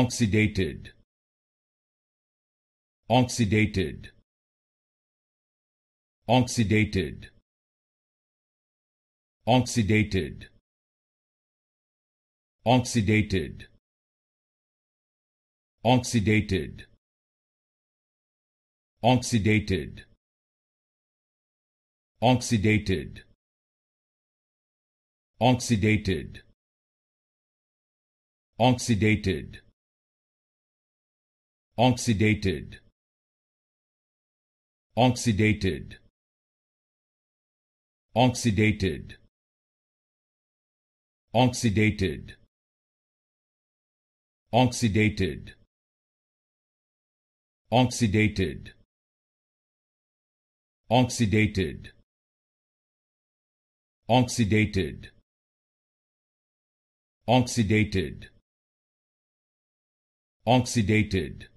oxidated oxidated oxidated oxidated oxidated oxidated oxidated oxidated oxidated oxidated oxidated oxidated oxidated oxidated oxidated oxidated oxidated oxidated oxidated oxidated